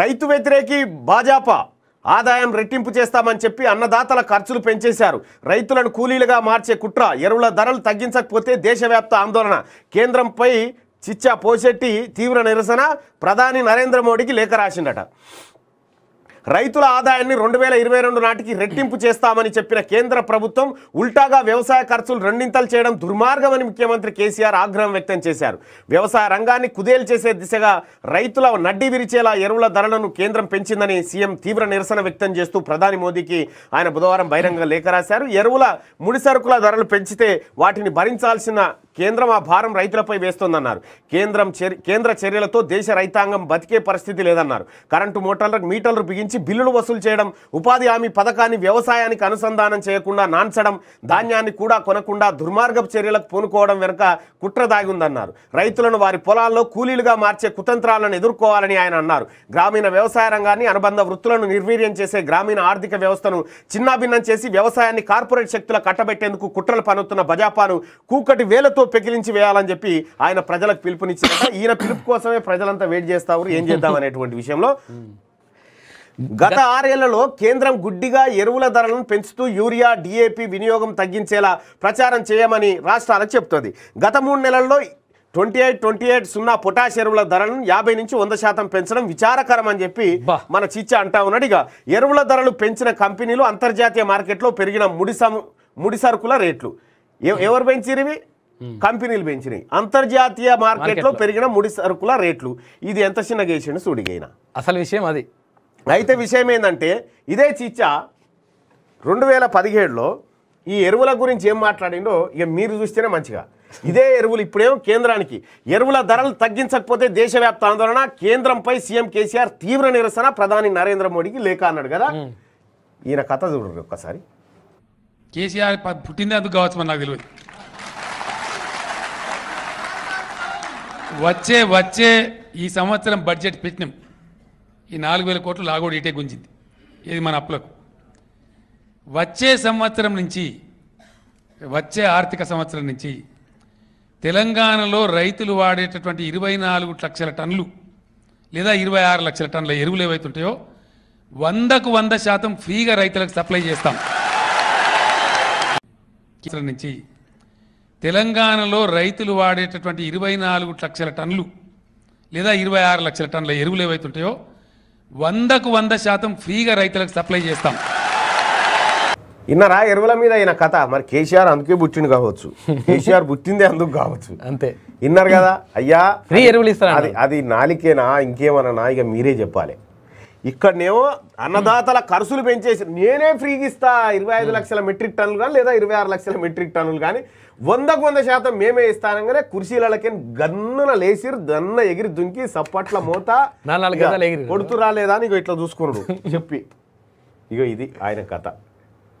రైతు వ్యతిరేకి భాజపా ఆదాయం రెట్టింపు చేస్తామని చెప్పి అన్నదాతల ఖర్చులు పెంచేశారు రైతులను కూలీలుగా మార్చే కుట్ర ఎరువుల ధరలు తగ్గించకపోతే దేశవ్యాప్త ఆందోళన కేంద్రంపై చిచ్చా పోశెట్టి తీవ్ర నిరసన ప్రధాని నరేంద్ర మోడీకి లేఖ రాసిండట రైతుల ఆదాయాన్ని రెండు వేల ఇరవై రెండు నాటికి రెట్టింపు చేస్తామని చెప్పిన కేంద్ర ప్రభుత్వం ఉల్టాగా వ్యవసాయ ఖర్చులు రెండింతలు చేయడం దుర్మార్గమని ముఖ్యమంత్రి కేసీఆర్ ఆగ్రహం వ్యక్తం చేశారు వ్యవసాయ రంగాన్ని కుదేలు చేసే దిశగా రైతుల నడ్డి విరిచేలా ఎరువుల ధరలను కేంద్రం పెంచిందని సీఎం తీవ్ర నిరసన వ్యక్తం చేస్తూ ప్రధాని మోదీకి ఆయన బుధవారం బహిరంగ లేఖ రాశారు ఎరువుల సరుకుల ధరలు పెంచితే వాటిని భరించాల్సిన కేంద్రం ఆ భారం రైతులపై వేస్తోందన్నారు కేంద్రం కేంద్ర చర్యలతో దేశ రైతాంగం బతికే పరిస్థితి లేదన్నారు కరెంటు మోటార్లకు మీటర్లు బిగించి బిల్లులు వసూలు చేయడం ఉపాధి హామీ పథకాన్ని వ్యవసాయానికి అనుసంధానం చేయకుండా నాన్చడం ధాన్యాన్ని కూడా కొనకుండా దుర్మార్గపు చర్యలకు పూనుకోవడం వెనుక కుట్ర దాగిందన్నారు రైతులను వారి పొలాల్లో కూలీలుగా మార్చే కుతంత్రాలను ఎదుర్కోవాలని ఆయన అన్నారు గ్రామీణ వ్యవసాయ రంగాన్ని అనుబంధ వృత్తులను నిర్వీర్యం చేసే గ్రామీణ ఆర్థిక వ్యవస్థను చిన్నాభిన్నం చేసి వ్యవసాయాన్ని కార్పొరేట్ శక్తుల కట్టబెట్టేందుకు కుట్రలు పనుతున్న బజాపాను కూకటి వేలతో పెకిలించి వేయాలని చెప్పి ఆయన ప్రజలకు పిలుపునిచ్చి ఈయన పిలుపు కోసమే ప్రజలంతా వెయిట్ చేస్తారు ఏం చేద్దాం అనేటువంటి విషయంలో గత ఆరేళ్లలో కేంద్రం గుడ్డిగా ఎరువుల ధరలను పెంచుతూ యూరియా డిఏపి వినియోగం తగ్గించేలా ప్రచారం చేయమని రాష్ట్రాలకు చెప్తోంది గత మూడు నెలల్లో ట్వంటీ ఎయిట్ ట్వంటీ ఎయిట్ సున్నా పొటాష్ ఎరువుల ధరలను యాభై నుంచి వంద శాతం పెంచడం విచారకరం అని చెప్పి మన చిచ్చ అంటా ఉన్నాడు ఎరువుల ధరలు పెంచిన కంపెనీలు అంతర్జాతీయ మార్కెట్లో పెరిగిన ముడి ముడి సరుకుల రేట్లు ఎవరు పెంచిరివి Hmm. కంపెనీలు పెంచినాయి అంతర్జాతీయ మార్కెట్లో పెరిగిన ముడి సరుకుల రేట్లు ఇది ఎంత చిన్న గేసిన సుడిగైన అసలు విషయం అది అయితే విషయం ఏంటంటే ఇదే చీచ రెండు వేల పదిహేడులో ఈ ఎరువుల గురించి ఏం మాట్లాడిండో ఇక మీరు చూస్తేనే మంచిగా ఇదే ఎరువులు ఇప్పుడేమో కేంద్రానికి ఎరువుల ధరలు తగ్గించకపోతే దేశవ్యాప్త ఆందోళన కేంద్రంపై సీఎం కేసీఆర్ తీవ్ర నిరసన ప్రధాని నరేంద్ర మోడీకి లేఖ అన్నాడు కదా hmm. ఈయన కథ చూడరు ఒక్కసారి కేసీఆర్ పుట్టిందే అందుకు కావచ్చు నాకు తెలియదు వచ్చే వచ్చే ఈ సంవత్సరం బడ్జెట్ పెట్టినాం ఈ నాలుగు వేల కోట్లు లాగోడు ఇటే గుంజింది ఇది మన అప్పులకు వచ్చే సంవత్సరం నుంచి వచ్చే ఆర్థిక సంవత్సరం నుంచి తెలంగాణలో రైతులు వాడేటటువంటి ఇరవై నాలుగు లక్షల టన్నులు లేదా ఇరవై ఆరు లక్షల టన్నుల ఎరువులు ఏవైతుంటాయో వందకు వంద శాతం ఫ్రీగా రైతులకు సప్లై చేస్తాం నుంచి తెలంగాణలో రైతులు వాడేటటువంటి ఇరవై నాలుగు లక్షల టన్నులు లేదా ఇరవై ఆరు లక్షల టన్నుల ఎరువులు ఏవైతే ఉంటాయో వందకు వంద శాతం ఫ్రీగా రైతులకు సప్లై చేస్తాం ఇన్నరా ఎరువుల మీద అయిన కథ మరి కేసీఆర్ అందుకే బుట్టిండు కావచ్చు కేసీఆర్ బుట్టిందే అందుకు కావచ్చు అంతే ఇన్నారు కదా అయ్యా ఫ్రీ ఎరువులు ఇస్తారు అది అది నాలికేనా ఇంకేమన్నా ఇక మీరే చెప్పాలి ఇక్కడనేమో అన్నదాతల ఖర్చులు పెంచేసి నేనే ఫ్రీగా ఇస్తా ఇరవై ఐదు లక్షల మెట్రిక్ టన్నులు కానీ లేదా ఇరవై ఆరు లక్షల మెట్రిక్ టన్నులు కానీ వందకు వంద శాతం మేమే ఇస్తానంగానే కుర్చీలకి గన్నున లేచిరు దన్న ఎగిరి దుంకి సప్పట్ల మోత కొడుతు రాలేదా ఇక ఇట్లా చూసుకున్నాడు చెప్పి ఇగో ఇది ఆయన కథ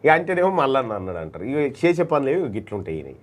ఇక అంటేనేమో మళ్ళన్న అన్నాడు అంటారు ఇక చేసే పనులు ఏవి గిట్లుంటాయి